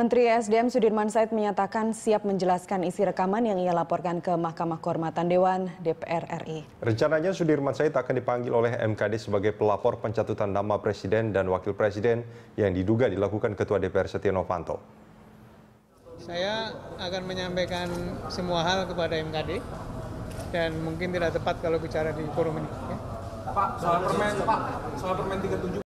Menteri SDM Sudirman Said menyatakan siap menjelaskan isi rekaman yang ia laporkan ke Mahkamah Kehormatan Dewan DPR RI. Rencananya Sudirman Said akan dipanggil oleh MKD sebagai pelapor pencatutan nama Presiden dan Wakil Presiden yang diduga dilakukan Ketua DPR Setia Novanto. Saya akan menyampaikan semua hal kepada MKD dan mungkin tidak tepat kalau bicara di forum ini. Ya. Pak, soal permen, Pak, soal permen 37.